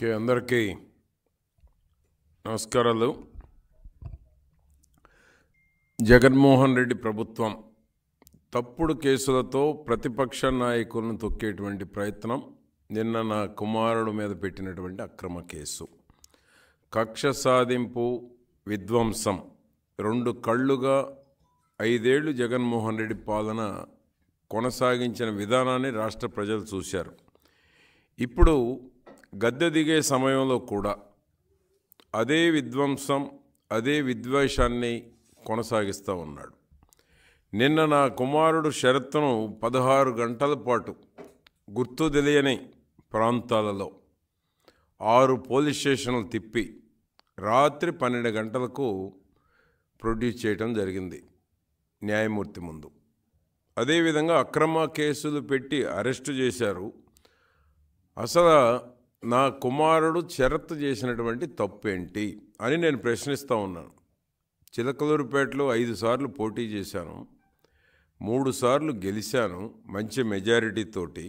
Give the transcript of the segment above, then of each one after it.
okay అందరికీ నమస్కారాలు జగన్మోహన్ రెడ్డి ప్రభుత్వం తప్పుడు కేసులతో ప్రతిపక్ష నాయకులను తొక్కేటువంటి ప్రయత్నం నిన్న నా కుమారుడు మీద పెట్టినటువంటి అక్రమ కేసు కక్ష సాధింపు విధ్వంసం రెండు కళ్ళుగా ఐదేళ్లు జగన్మోహన్ రెడ్డి పాలన కొనసాగించిన విధానాన్ని రాష్ట్ర ప్రజలు చూశారు ఇప్పుడు గద్దె దిగే సమయంలో కూడా అదే విధ్వంసం అదే విద్వేషాన్ని కొనసాగిస్తూ ఉన్నాడు నిన్న నా కుమారుడు శరత్ను పదహారు గంటల పాటు గుర్తు తెలియని ప్రాంతాలలో ఆరు పోలీస్ స్టేషన్లు తిప్పి రాత్రి పన్నెండు గంటలకు ప్రొడ్యూస్ చేయటం జరిగింది న్యాయమూర్తి ముందు అదేవిధంగా అక్రమ కేసులు పెట్టి అరెస్టు చేశారు అసలు నా కుమారుడు చెరత్ చేసినటువంటి తప్పు ఏంటి అని నేను ప్రశ్నిస్తూ ఉన్నాను చిలకలూరుపేటలో ఐదు సార్లు పోటీ చేశాను మూడు సార్లు గెలిచాను మంచి మెజారిటీతోటి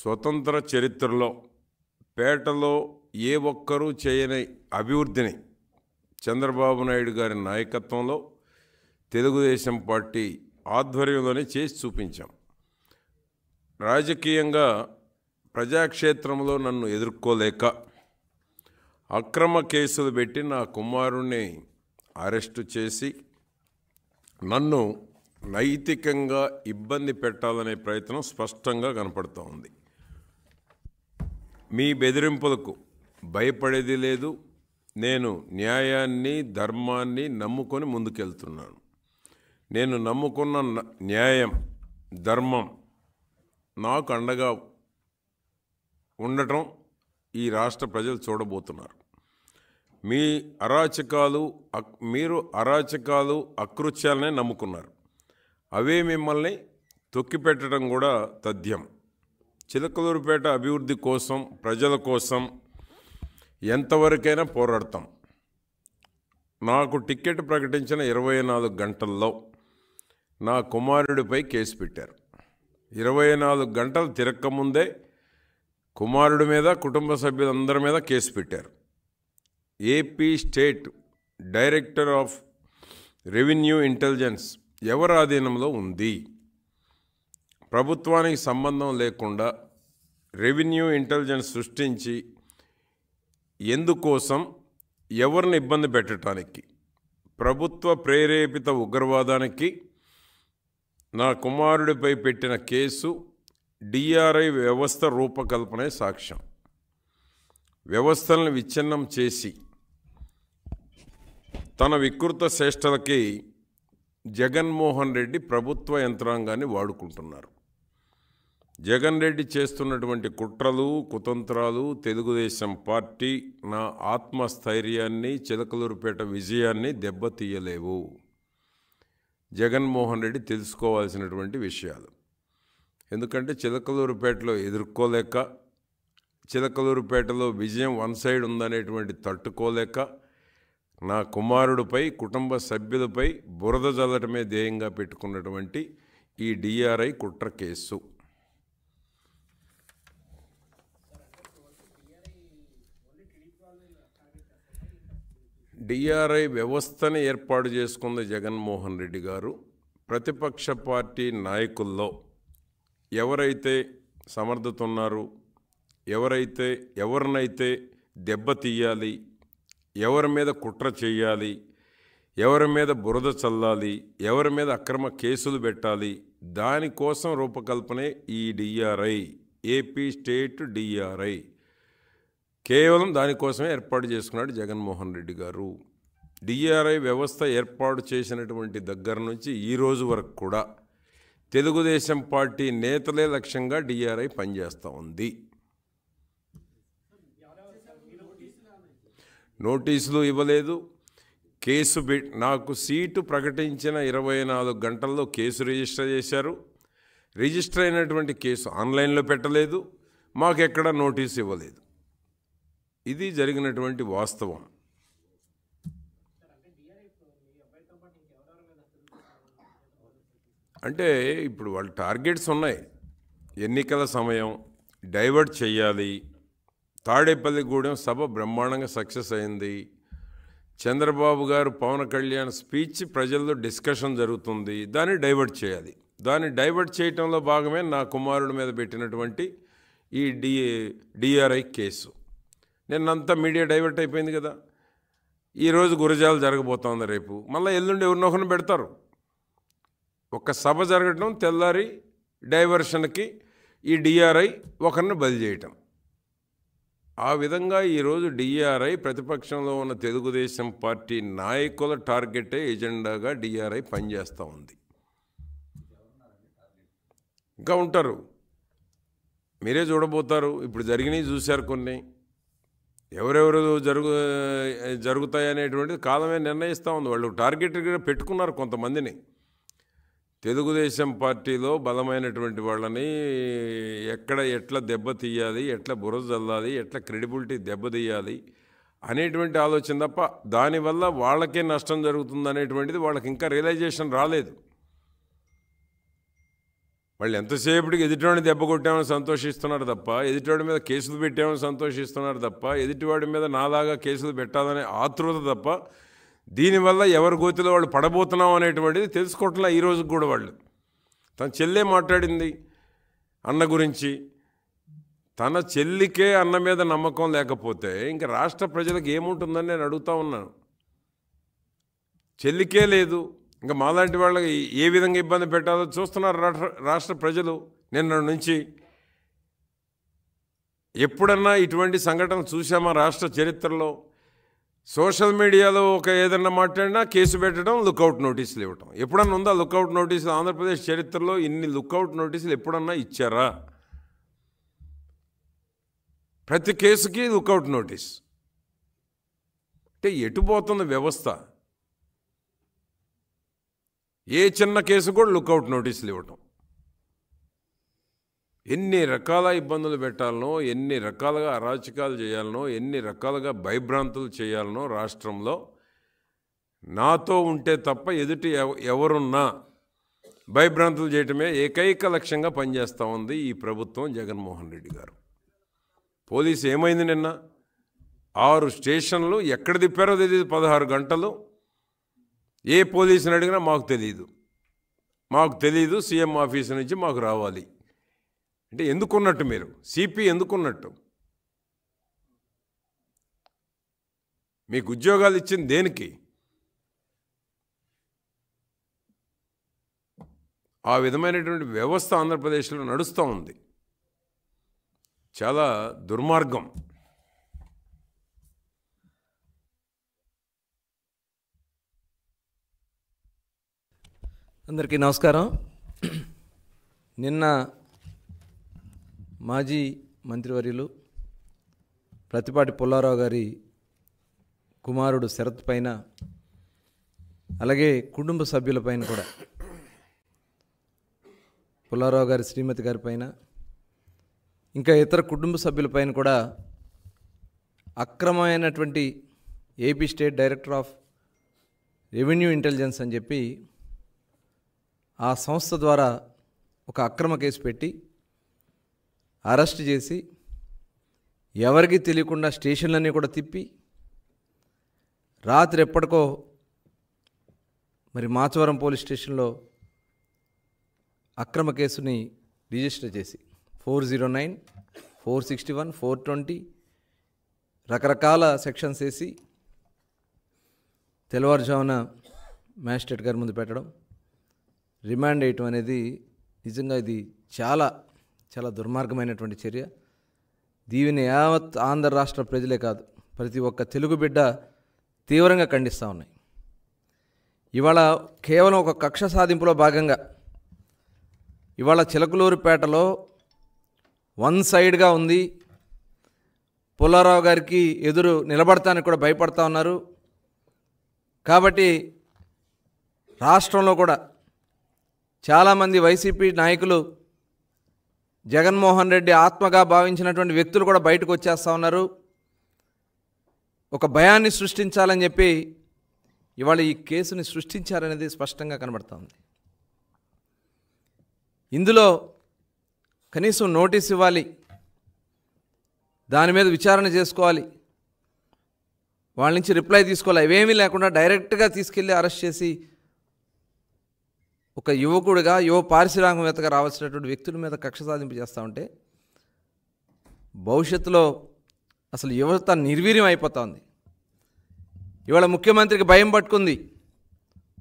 స్వతంత్ర చరిత్రలో పేటలో ఏ ఒక్కరూ చేయని అభివృద్ధిని చంద్రబాబు నాయుడు గారి నాయకత్వంలో తెలుగుదేశం పార్టీ ఆధ్వర్యంలోనే చేసి చూపించాం రాజకీయంగా ప్రజాక్షేత్రంలో నన్ను ఎదుర్కోలేక అక్రమ కేసులు పెట్టి నా కుమారుణ్ణి అరెస్టు చేసి నన్ను నైతికంగా ఇబ్బంది పెట్టాలనే ప్రయత్నం స్పష్టంగా కనపడుతూ ఉంది మీ బెదిరింపులకు భయపడేది లేదు నేను న్యాయాన్ని ధర్మాన్ని నమ్ముకొని ముందుకెళ్తున్నాను నేను నమ్ముకున్న న్యాయం ధర్మం నాకు అండగా ఉండటం ఈ రాష్ట్ర ప్రజలు చూడబోతున్నారు మీ అరాచకాలు మీరు అరాచకాలు అకృత్యాలనే నమ్ముకున్నారు అవే మిమ్మల్ని తొక్కిపెట్టడం కూడా తథ్యం చిలకలూరుపేట అభివృద్ధి కోసం ప్రజల కోసం ఎంతవరకైనా పోరాడతాం నాకు టికెట్ ప్రకటించిన ఇరవై నాలుగు గంటల్లో నా కుమారుడిపై కేసు పెట్టారు ఇరవై నాలుగు గంటలు తిరక్కముందే కుమారుడి మీద కుటుంబ సభ్యులందరి మీద కేసు పెట్టారు AP state director of revenue intelligence ఎవరి ఆధీనంలో ఉంది ప్రభుత్వానికి సంబంధం లేకుండా రెవెన్యూ ఇంటెలిజెన్స్ సృష్టించి ఎందుకోసం ఎవరిని ఇబ్బంది పెట్టడానికి ప్రభుత్వ ప్రేరేపిత ఉగ్రవాదానికి నా కుమారుడిపై పెట్టిన కేసు డిఆర్ఐ వ్యవస్థ రూపకల్పనే సాక్ష్యం వ్యవస్థలను విచ్ఛిన్నం చేసి తన వికృత శ్రేష్టలకి జగన్మోహన్ రెడ్డి ప్రభుత్వ యంత్రాంగాన్ని వాడుకుంటున్నారు జగన్ రెడ్డి చేస్తున్నటువంటి కుట్రలు కుతంత్రాలు తెలుగుదేశం పార్టీ నా ఆత్మస్థైర్యాన్ని చిలకలూరుపేట విజయాన్ని దెబ్బతీయలేవు జగన్మోహన్ రెడ్డి తెలుసుకోవాల్సినటువంటి విషయాలు ఎందుకంటే చిలకలూరుపేటలో ఎదుర్కోలేక చిలకలూరుపేటలో విజయం వన్ సైడ్ ఉందనేటువంటి తట్టుకోలేక నా కుమారుడిపై కుటుంబ సభ్యులపై బురద జల్లటమే ధ్యేయంగా పెట్టుకున్నటువంటి ఈ డిఆర్ఐ కుట్ర కేసు డిఆర్ఐ వ్యవస్థను ఏర్పాటు చేసుకుంది జగన్మోహన్ రెడ్డి గారు ప్రతిపక్ష పార్టీ నాయకుల్లో ఎవరైతే సమర్థత ఎవరైతే ఎవరినైతే దెబ్బతీయాలి ఎవరి మీద కుట్ర చేయాలి ఎవరి మీద బురద చల్లాలి ఎవరి మీద అక్రమ కేసులు పెట్టాలి దానికోసం రూపకల్పనే ఈ డిఆర్ఐ ఏపీ స్టేట్ డిఆర్ఐ కేవలం దానికోసమే ఏర్పాటు చేసుకున్నాడు జగన్మోహన్ రెడ్డి గారు డిఆర్ఐ వ్యవస్థ ఏర్పాటు చేసినటువంటి దగ్గర నుంచి ఈరోజు వరకు కూడా తెలుగుదేశం పార్టీ నేతలే లక్ష్యంగా డిఆర్ఐ పనిచేస్తూ ఉంది నోటీసులు ఇవ్వలేదు కేసు నాకు సీటు ప్రకటించిన ఇరవై నాలుగు గంటల్లో కేసు రిజిస్టర్ చేశారు రిజిస్టర్ అయినటువంటి కేసు ఆన్లైన్లో పెట్టలేదు ఎక్కడా నోటీస్ ఇవ్వలేదు ఇది జరిగినటువంటి వాస్తవం అంటే ఇప్పుడు వాళ్ళ టార్గెట్స్ ఉన్నాయి ఎన్నికల సమయం డైవర్ట్ చేయాలి తాడేపల్లిగూడెం సభ బ్రహ్మాండంగా సక్సెస్ అయింది చంద్రబాబు గారు పవన్ కళ్యాణ్ స్పీచ్ ప్రజల్లో డిస్కషన్ జరుగుతుంది దాన్ని డైవర్ట్ చేయాలి దాన్ని డైవర్ట్ చేయటంలో భాగమే నా కుమారుడి మీద పెట్టినటువంటి ఈ డి డిఆర్ఐ కేసు నిన్నంతా మీడియా డైవర్ట్ అయిపోయింది కదా ఈరోజు గురజాలు జరగబోతోంది రేపు మళ్ళీ ఎల్లుండి ఎవరినొకరిని పెడతారు ఒక సభ జరగటం తెల్లారి డైవర్షన్కి ఈ డిఆర్ఐ ఒకరిని బదిలీ చేయటం ఆ విధంగా ఈరోజు డిఆర్ఐ ప్రతిపక్షంలో ఉన్న తెలుగుదేశం పార్టీ నాయకుల టార్గెటే ఎజెండాగా డిఆర్ఐ పనిచేస్తూ ఉంది ఇంకా ఉంటారు మీరే చూడబోతారు ఇప్పుడు జరిగినవి చూశారు కొన్ని ఎవరెవరు జరుగు జరుగుతాయనేటువంటిది కాలమే నిర్ణయిస్తూ ఉంది వాళ్ళు టార్గెట్ పెట్టుకున్నారు కొంతమందిని తెలుగుదేశం పార్టీలో బలమైనటువంటి వాళ్ళని ఎక్కడ ఎట్లా దెబ్బతీయాలి ఎట్లా బురద చల్లాలి ఎట్లా క్రెడిబిలిటీ దెబ్బతీయాలి అనేటువంటి ఆలోచన తప్ప దానివల్ల వాళ్ళకే నష్టం జరుగుతుంది అనేటువంటిది వాళ్ళకి ఇంకా రియలైజేషన్ రాలేదు వాళ్ళు ఎంతసేపటికి ఎదుటివాడిని దెబ్బ కొట్టామని సంతోషిస్తున్నారు తప్ప ఎదుటివాడి మీద కేసులు పెట్టామని సంతోషిస్తున్నారు తప్ప ఎదుటివాడి మీద నాలాగా కేసులు పెట్టాలనే ఆతృత తప్ప దీనివల్ల ఎవరి గోతిలో వాళ్ళు పడబోతున్నాం అనేటువంటిది తెలుసుకోవట్లా ఈరోజు కూడా వాళ్ళు తన చెల్లె మాట్లాడింది అన్న గురించి తన చెల్లికే అన్న మీద నమ్మకం లేకపోతే ఇంకా రాష్ట్ర ప్రజలకు ఏముంటుందని నేను అడుగుతా ఉన్నాను చెల్లికే లేదు ఇంకా మాలాంటి వాళ్ళకి ఏ విధంగా ఇబ్బంది పెట్టాలో చూస్తున్నారు రాష్ట్ర ప్రజలు నిన్న నుంచి ఎప్పుడన్నా ఇటువంటి సంఘటన చూసామా రాష్ట్ర చరిత్రలో సోషల్ మీడియాలో ఒక ఏదన్నా మాట్లాడినా కేసు పెట్టడం లుక్అవుట్ నోటీసులు ఇవ్వటం ఎప్పుడన్నా ఉందా లుక్అవుట్ నోటీసులు ఆంధ్రప్రదేశ్ చరిత్రలో ఇన్ని లుక్అవుట్ నోటీసులు ఎప్పుడన్నా ఇచ్చారా ప్రతి కేసుకి లుక్అవుట్ నోటీస్ అంటే ఎటుపోతుంది వ్యవస్థ ఏ చిన్న కేసు కూడా లుక్అవుట్ నోటీసులు ఇవ్వటం ఎన్ని రకాల ఇబ్బందులు పెట్టాలనో ఎన్ని రకాలుగా అరాచకాలు చేయాలనో ఎన్ని రకాలుగా భయభ్రాంతులు చేయాలనో రాష్ట్రంలో నాతో ఉంటే తప్ప ఎదుటి ఎవరున్నా భయభ్రాంతులు చేయటమే ఏకైక లక్ష్యంగా పనిచేస్తూ ఉంది ఈ ప్రభుత్వం జగన్మోహన్ రెడ్డి గారు పోలీసు ఏమైంది నిన్న ఆరు స్టేషన్లు ఎక్కడ తిప్పారో తెలియదు పదహారు గంటలు ఏ పోలీసుని అడిగినా మాకు తెలియదు మాకు తెలియదు సీఎం ఆఫీస్ నుంచి మాకు రావాలి అంటే ఎందుకున్నట్టు మీరు సిపి ఎందుకున్నట్టు మీకు ఉద్యోగాలు ఇచ్చింది దేనికి ఆ విధమైనటువంటి వ్యవస్థ ఆంధ్రప్రదేశ్లో నడుస్తూ ఉంది చాలా దుర్మార్గం అందరికీ నమస్కారం నిన్న మాజీ మంత్రివర్యులు ప్రతిపాటి పుల్లారావు గారి కుమారుడు శరత్ పైన అలాగే కుటుంబ సభ్యులపైన కూడా పుల్లారావు గారి శ్రీమతి గారి పైన ఇంకా ఇతర కుటుంబ సభ్యులపైన కూడా అక్రమమైనటువంటి AP state director of revenue intelligence అని చెప్పి ఆ సంస్థ ద్వారా ఒక అక్రమ కేసు పెట్టి అరెస్ట్ చేసి ఎవరికి తెలియకుండా స్టేషన్లన్నీ కూడా తిప్పి రాత్రి ఎప్పటికో మరి మాచవరం పోలీస్ స్టేషన్లో అక్రమ కేసుని రిజిస్టర్ చేసి four zero nine four sixty one four twenty రకరకాల సెక్షన్స్ వేసి తెల్లవారుజామున మ్యాజిస్ట్రేట్ గారి ముందు పెట్టడం రిమాండ్ వేయటం అనేది నిజంగా ఇది చాలా చాలా దుర్మార్గమైనటువంటి చర్య దీవిని యావత్ ఆంధ్ర రాష్ట్ర ప్రజలే కాదు ప్రతి ఒక్క తెలుగు బిడ్డ తీవ్రంగా ఖండిస్తూ ఉన్నాయి ఇవాళ కేవలం ఒక కక్ష సాధింపులో భాగంగా ఇవాళ చిలకలూరుపేటలో వన్ సైడ్గా ఉంది పుల్లారావు గారికి ఎదురు నిలబడతానికి కూడా భయపడతా ఉన్నారు కాబట్టి రాష్ట్రంలో కూడా చాలామంది వైసీపీ నాయకులు జగన్మోహన్ రెడ్డి ఆత్మగా భావించినటువంటి వ్యక్తులు కూడా బయటకు వచ్చేస్తూ ఉన్నారు ఒక భయాన్ని సృష్టించాలని చెప్పి ఇవాళ ఈ కేసుని సృష్టించారనేది స్పష్టంగా కనబడుతూ ఉంది ఇందులో కనీసం నోటీస్ ఇవ్వాలి దాని మీద విచారణ చేసుకోవాలి వాళ్ళ నుంచి రిప్లై తీసుకోవాలి ఇవేమీ లేకుండా డైరెక్ట్గా తీసుకెళ్ళి అరెస్ట్ చేసి ఒక యువకుడిగా యువ పారిశ్రామికవేత్తగా రావాల్సినటువంటి వ్యక్తుల మీద కక్ష సాధింపు చేస్తూ ఉంటే భవిష్యత్తులో అసలు యువత నిర్వీర్యం అయిపోతుంది ఇవాళ ముఖ్యమంత్రికి భయం పట్టుకుంది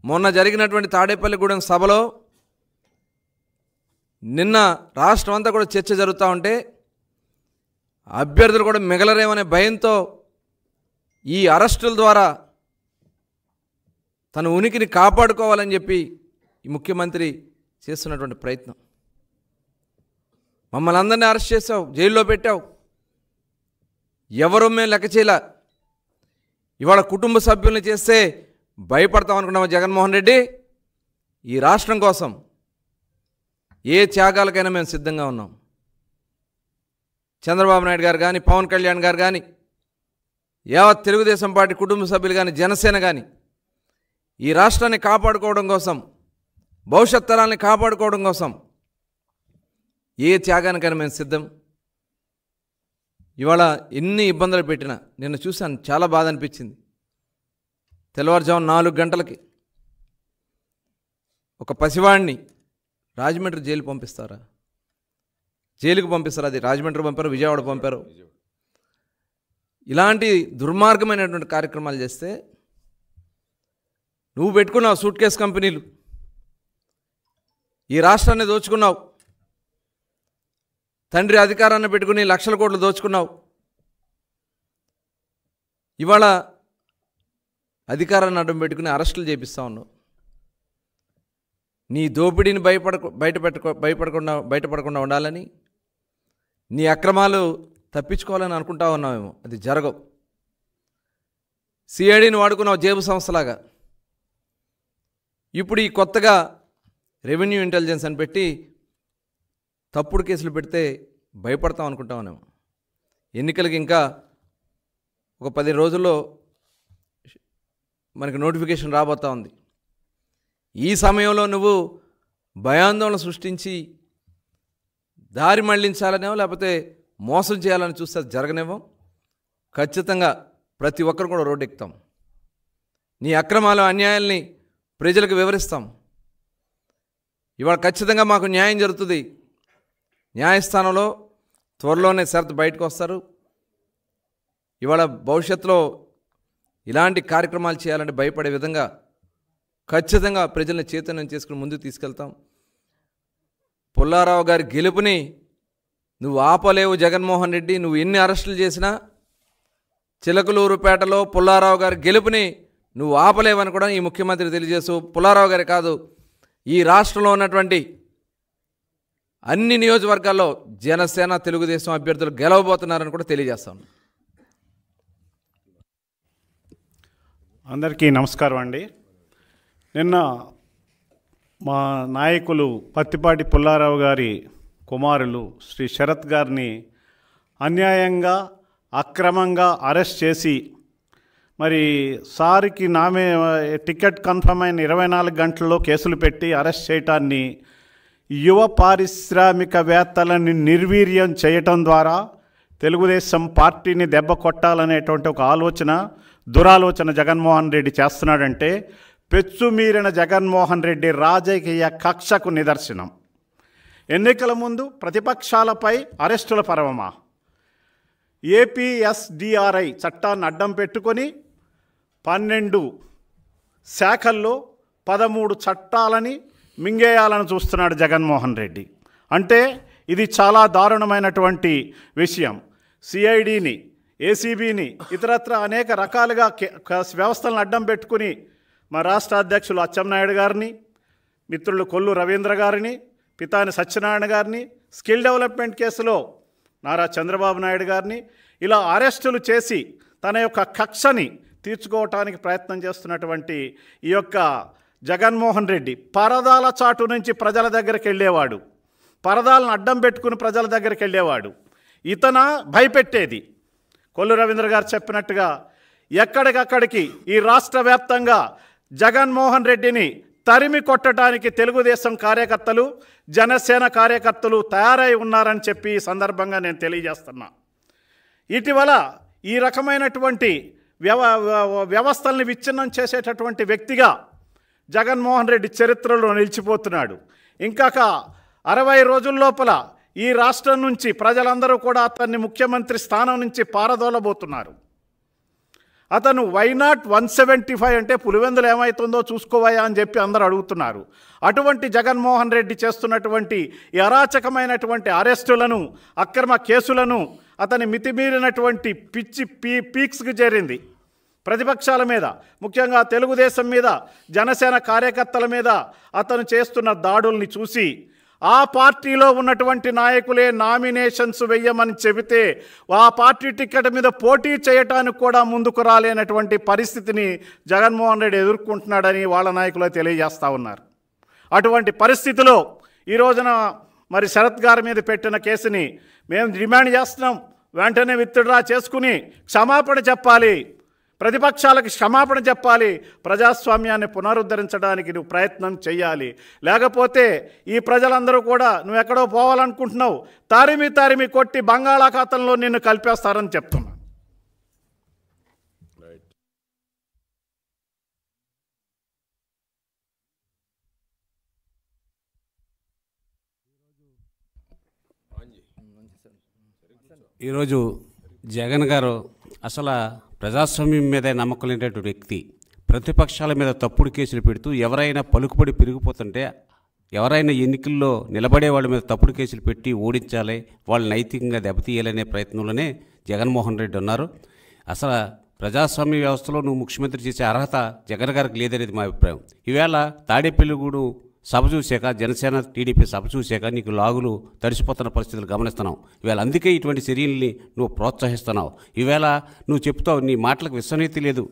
మొన్న జరిగినటువంటి తాడేపల్లిగూడెం సభలో నిన్న రాష్ట్రం అంతా కూడా చర్చ జరుగుతూ ఉంటే అభ్యర్థులు కూడా మిగలరేమనే భయంతో ఈ అరెస్టుల ద్వారా తన ఉనికిని కాపాడుకోవాలని చెప్పి ఈ ముఖ్యమంత్రి చేస్తున్నటువంటి ప్రయత్నం మమ్మల్ని అందరినీ అరెస్ట్ చేసావు జైల్లో పెట్టావు ఎవరు మేము లెక్క చేయలే ఇవాళ కుటుంబ సభ్యుల్ని చేస్తే భయపడతాం అనుకున్నాము జగన్మోహన్ రెడ్డి ఈ రాష్ట్రం కోసం ఏ త్యాగాలకైనా మేము సిద్ధంగా ఉన్నాం చంద్రబాబు నాయుడు గారు కానీ పవన్ కళ్యాణ్ గారు కానీ యావత్ తెలుగుదేశం పార్టీ కుటుంబ సభ్యులు కానీ జనసేన కానీ ఈ రాష్ట్రాన్ని కాపాడుకోవడం కోసం భవిష్యత్ తరాలని కాపాడుకోవడం కోసం ఏ త్యాగానికైనా మేము సిద్ధం ఇవాళ ఎన్ని ఇబ్బందులు పెట్టినా నిన్ను చూశాను చాలా బాధ అనిపించింది తెల్లవారుజాము నాలుగు గంటలకి ఒక పసివాడిని రాజమండ్రి జైలు పంపిస్తారా జైలుకు పంపిస్తారు అది రాజమండ్రి పంపారు విజయవాడ పంపారు ఇలాంటి దుర్మార్గమైనటువంటి కార్యక్రమాలు చేస్తే నువ్వు పెట్టుకున్నావు సూట్ కేసు కంపెనీలు ఈ రాష్ట్రాన్ని దోచుకున్నావు తండ్రి అధికారాన్ని పెట్టుకుని లక్షల కోట్లు దోచుకున్నావు ఇవాళ అధికారాన్ని అడ్డం పెట్టుకుని అరెస్టులు చేపిస్తా ఉన్నావు నీ దోపిడీని భయపడ బయట పెట్టుకో భయపడకుండా బయటపడకుండా ఉండాలని నీ అక్రమాలు తప్పించుకోవాలని అనుకుంటా ఉన్నామేమో అది జరగవు సిఐడిని వాడుకున్నావు జేబు సంస్థలాగా ఇప్పుడు ఈ కొత్తగా రెవెన్యూ ఇంటెలిజెన్స్ అని పెట్టి తప్పుడు కేసులు పెడితే భయపడతాం అనుకుంటామనేమో ఎన్నికలకి ఇంకా ఒక పది రోజుల్లో మనకి నోటిఫికేషన్ రాబోతా ఉంది ఈ సమయంలో నువ్వు భయాందోళన సృష్టించి దారి మళ్లించాలనేమో లేకపోతే మోసం చేయాలని చూస్తే అది జరగనేమో ఖచ్చితంగా ప్రతి ఒక్కరు కూడా రోడ్డు ఎక్కుతాం నీ అక్రమాలు అన్యాయాల్ని ప్రజలకు వివరిస్తాం ఇవాళ ఖచ్చితంగా మాకు న్యాయం జరుగుతుంది న్యాయస్థానంలో త్వరలోనే శరత్ బయటకు వస్తారు ఇవాళ భవిష్యత్తులో ఇలాంటి కార్యక్రమాలు చేయాలంటే భయపడే విధంగా ఖచ్చితంగా ప్రజలను చైతన్యం చేసుకుని ముందుకు తీసుకెళ్తాం పుల్లారావు గారి గెలుపుని నువ్వు ఆపలేవు జగన్మోహన్ రెడ్డి నువ్వు ఎన్ని అరెస్టులు చేసినా చిలకలూరుపేటలో పుల్లారావు గారి గెలుపుని నువ్వు ఆపలేవని కూడా ఈ ముఖ్యమంత్రి తెలియజేసు పుల్లారావు గారి కాదు ఈ రాష్ట్రంలో ఉన్నటువంటి అన్ని నియోజకవర్గాల్లో జనసేన తెలుగుదేశం అభ్యర్థులు గెలవబోతున్నారని కూడా తెలియజేస్తాను అందరికీ నమస్కారం అండి నిన్న మా నాయకులు పత్తిపాటి పుల్లారావు గారి కుమారులు శ్రీ శరత్ గారిని అన్యాయంగా అక్రమంగా అరెస్ట్ చేసి మరి సార్కి నామే టికెట్ కన్ఫర్మ్ అయిన ఇరవై నాలుగు గంటల్లో కేసులు పెట్టి అరెస్ట్ చేయటాన్ని యువ పారిశ్రామికవేత్తలని నిర్వీర్యం చేయటం ద్వారా తెలుగుదేశం పార్టీని దెబ్బ కొట్టాలనేటువంటి ఒక ఆలోచన దురాలోచన జగన్మోహన్ రెడ్డి చేస్తున్నాడంటే పెచ్చుమీరిన జగన్మోహన్ రెడ్డి రాజకీయ కక్షకు నిదర్శనం ఎన్నికల ముందు ప్రతిపక్షాలపై అరెస్టుల పరవమా ఏపీఎస్డిఆర్ఐ చట్టాన్ని అడ్డం పెట్టుకొని పన్నెండు శాఖల్లో పదమూడు చట్టాలని మింగేయాలని చూస్తున్నాడు జగన్మోహన్ రెడ్డి అంటే ఇది చాలా దారుణమైనటువంటి విషయం సిఐడిని ఏసీబీని ఇతరత్ర అనేక రకాలుగా వ్యవస్థలను అడ్డం పెట్టుకుని మా రాష్ట్ర అధ్యక్షులు అచ్చెన్నాయుడు గారిని మిత్రులు కొల్లు రవీంద్ర గారిని పితాని సత్యనారాయణ గారిని స్కిల్ డెవలప్మెంట్ కేసులో నారా చంద్రబాబు నాయుడు గారిని ఇలా అరెస్టులు చేసి తన యొక్క కక్షని తీర్చుకోవటానికి ప్రయత్నం చేస్తున్నటువంటి ఈ యొక్క జగన్మోహన్ రెడ్డి పరదాల చాటు నుంచి ప్రజల దగ్గరికి వెళ్ళేవాడు పరదాలను అడ్డం పెట్టుకుని ప్రజల దగ్గరికి వెళ్ళేవాడు ఇతన భయపెట్టేది కొల్లు రవీంద్ర గారు చెప్పినట్టుగా ఎక్కడికక్కడికి ఈ రాష్ట్ర వ్యాప్తంగా జగన్మోహన్ రెడ్డిని తరిమి కొట్టడానికి తెలుగుదేశం కార్యకర్తలు జనసేన కార్యకర్తలు తయారై ఉన్నారని చెప్పి ఈ సందర్భంగా నేను తెలియజేస్తున్నా ఇటీవల ఈ రకమైనటువంటి వ్యవ వ్యవస్థల్ని విచ్ఛిన్నం చేసేటటువంటి వ్యక్తిగా జగన్మోహన్ రెడ్డి చరిత్రలో నిలిచిపోతున్నాడు ఇంకాక అరవై రోజుల లోపల ఈ రాష్ట్రం నుంచి ప్రజలందరూ కూడా అతన్ని ముఖ్యమంత్రి స్థానం నుంచి పారదోలబోతున్నారు అతను why not one seventy five అంటే పులివెందులు ఏమవుతుందో చూసుకోవాయా అని చెప్పి అందరు అడుగుతున్నారు అటువంటి జగన్మోహన్ రెడ్డి చేస్తున్నటువంటి అరాచకమైనటువంటి అరెస్టులను అక్రమ కేసులను అతని మితిమీరినటువంటి పిచ్చి పీ పీక్స్కి చేరింది ప్రతిపక్షాల మీద ముఖ్యంగా తెలుగుదేశం మీద జనసేన కార్యకర్తల మీద అతను చేస్తున్న దాడుల్ని చూసి ఆ పార్టీలో ఉన్నటువంటి నాయకులే నామినేషన్స్ వెయ్యమని చెబితే ఆ పార్టీ టికెట్ మీద పోటీ చేయటానికి కూడా ముందుకు రాలేనటువంటి పరిస్థితిని జగన్మోహన్ రెడ్డి ఎదుర్కొంటున్నాడని వాళ్ళ నాయకులు తెలియజేస్తూ ఉన్నారు అటువంటి పరిస్థితిలో ఈ రోజున మరి శరత్ గారి మీద పెట్టిన కేసుని మేము డిమాండ్ చేస్తున్నాం వెంటనే విత్డ్రా చేసుకుని క్షమాపణ చెప్పాలి ప్రతిపక్షాలకు క్షమాపణ చెప్పాలి ప్రజాస్వామ్యాన్ని పునరుద్ధరించడానికి నువ్వు ప్రయత్నం చేయాలి లేకపోతే ఈ ప్రజలందరూ కూడా నువ్వు ఎక్కడో పోవాలనుకుంటున్నావు తారిమి తారిమి కొట్టి బంగాళాఖాతంలో నిన్ను కలిపేస్తారని చెప్తున్నా ఈరోజు జగన్ గారు అసలు ప్రజాస్వామ్యం మీద నమ్మకం లేనటువంటి వ్యక్తి ప్రతిపక్షాల మీద తప్పుడు కేసులు పెడుతూ ఎవరైనా పలుకుబడి పెరిగిపోతుంటే ఎవరైనా ఎన్నికల్లో నిలబడే వాళ్ళ మీద తప్పుడు కేసులు పెట్టి ఓడించాలి వాళ్ళు నైతికంగా దెబ్బతీయాలనే ప్రయత్నంలోనే జగన్మోహన్ రెడ్డి ఉన్నారు అసలు ప్రజాస్వామ్య వ్యవస్థలో నువ్వు ముఖ్యమంత్రి చేసే అర్హత జగన్ గారికి లేదనేది మా అభిప్రాయం ఈవేళ తాడేపల్లిగూడు సభ చూశాక జనసేన టీడీపీ సభ చూశాక నీకు లాగులు తడిసిపోతున్న పరిస్థితులు గమనిస్తున్నావు ఇవాళ అందుకే ఇటువంటి చర్యల్ని నువ్వు ప్రోత్సహిస్తున్నావు ఈవేళ నువ్వు చెప్తావు నీ మాటలకు విశ్వనీతి లేదు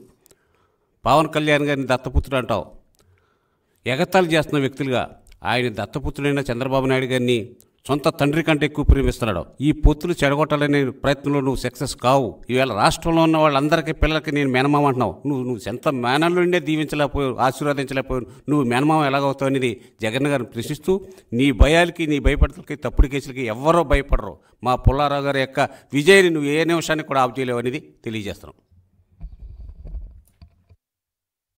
పవన్ కళ్యాణ్ గారిని దత్తపుత్రుడు అంటావు ఎగతాళి చేస్తున్న వ్యక్తులుగా ఆయన దత్తపుత్రుడైన చంద్రబాబు నాయుడు గారిని సొంత తండ్రి కంటే ఎక్కువ ప్రేమిస్తున్నాడు ఈ పొత్తులు చెడగొట్టాలనే ప్రయత్నంలో నువ్వు సక్సెస్ కావు ఈవేళ రాష్ట్రంలో ఉన్న వాళ్ళందరికీ పిల్లలకి నేను మేనమామ అంటున్నావు నువ్వు నువ్వు ఎంత నుండే దీవించలేకపోయావు ఆశీర్వదించలేకపోయావు నువ్వు మేనమామ ఎలాగవుతావు అనేది జగన్ గారిని ప్రశ్నిస్తూ నీ భయాలకి నీ భయపడతలకి తప్పుడు కేసులకి ఎవ్వరూ భయపడరు మా పుల్లారావు గారి యొక్క విజయాన్ని నువ్వు ఏ నిమిషానికి కూడా ఆపు చేయలేవు అనేది తెలియజేస్తున్నావు